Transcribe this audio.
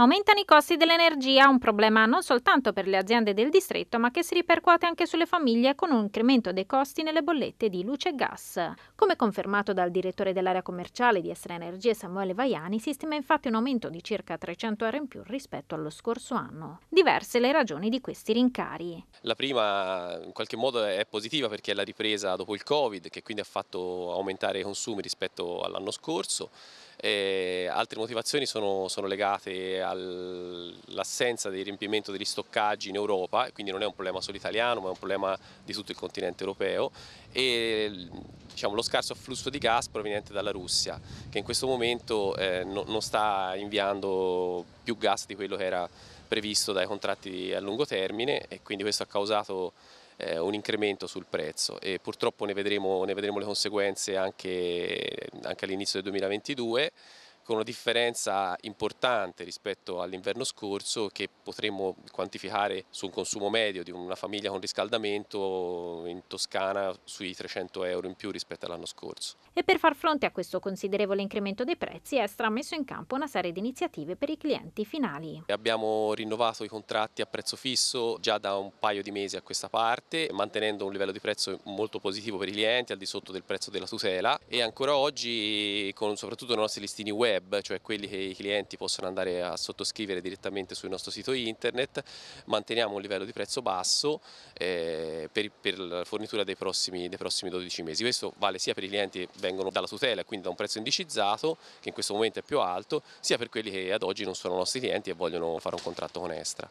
Aumentano i costi dell'energia, un problema non soltanto per le aziende del distretto, ma che si ripercuote anche sulle famiglie con un incremento dei costi nelle bollette di luce e gas. Come confermato dal direttore dell'area commerciale di Estra Energie Samuele Vaiani, si stima infatti un aumento di circa 300 euro in più rispetto allo scorso anno. Diverse le ragioni di questi rincari. La prima in qualche modo è positiva perché è la ripresa dopo il Covid che quindi ha fatto aumentare i consumi rispetto all'anno scorso. E eh, altre motivazioni sono, sono legate a all'assenza di riempimento degli stoccaggi in Europa, quindi non è un problema solo italiano ma è un problema di tutto il continente europeo e diciamo, lo scarso afflusso di gas proveniente dalla Russia che in questo momento eh, no, non sta inviando più gas di quello che era previsto dai contratti a lungo termine e quindi questo ha causato eh, un incremento sul prezzo e purtroppo ne vedremo, ne vedremo le conseguenze anche, anche all'inizio del 2022 con una differenza importante rispetto all'inverno scorso che potremmo quantificare su un consumo medio di una famiglia con riscaldamento in Toscana sui 300 euro in più rispetto all'anno scorso. E per far fronte a questo considerevole incremento dei prezzi, Estra ha messo in campo una serie di iniziative per i clienti finali. Abbiamo rinnovato i contratti a prezzo fisso già da un paio di mesi a questa parte, mantenendo un livello di prezzo molto positivo per i clienti, al di sotto del prezzo della tutela e ancora oggi con soprattutto nei nostri listini web web, cioè quelli che i clienti possono andare a sottoscrivere direttamente sul nostro sito internet, manteniamo un livello di prezzo basso eh, per, per, la fornitura dei prossimi, dei prossimi 12 mesi. Questo vale sia per i clienti che vengono dalla tutela quindi da un prezzo indicizzato, che in questo momento è più alto, sia per quelli che ad oggi non sono nostri clienti e vogliono fare un contratto con Estra.